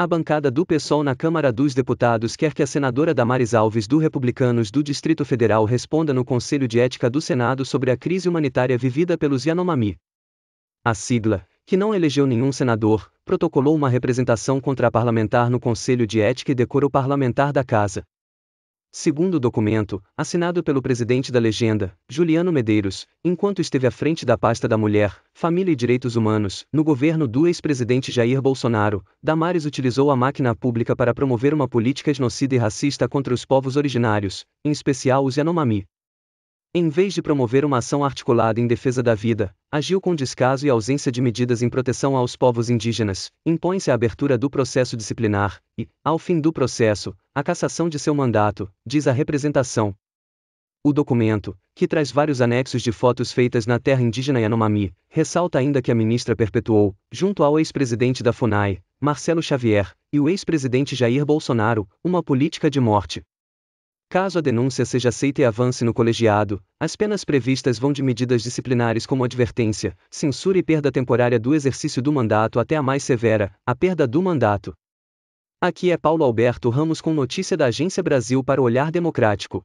A bancada do PSOL na Câmara dos Deputados quer que a senadora Damares Alves do Republicanos do Distrito Federal responda no Conselho de Ética do Senado sobre a crise humanitária vivida pelos Yanomami. A sigla, que não elegeu nenhum senador, protocolou uma representação contra parlamentar no Conselho de Ética e Decoro Parlamentar da Casa. Segundo o documento, assinado pelo presidente da legenda, Juliano Medeiros, enquanto esteve à frente da pasta da Mulher, Família e Direitos Humanos, no governo do ex-presidente Jair Bolsonaro, Damares utilizou a máquina pública para promover uma política genocida e racista contra os povos originários, em especial os Yanomami. Em vez de promover uma ação articulada em defesa da vida, agiu com descaso e ausência de medidas em proteção aos povos indígenas, impõe-se a abertura do processo disciplinar, e, ao fim do processo, a cassação de seu mandato, diz a representação. O documento, que traz vários anexos de fotos feitas na terra indígena Yanomami, ressalta ainda que a ministra perpetuou, junto ao ex-presidente da FUNAI, Marcelo Xavier, e o ex-presidente Jair Bolsonaro, uma política de morte. Caso a denúncia seja aceita e avance no colegiado, as penas previstas vão de medidas disciplinares como advertência, censura e perda temporária do exercício do mandato até a mais severa, a perda do mandato. Aqui é Paulo Alberto Ramos com notícia da Agência Brasil para o Olhar Democrático.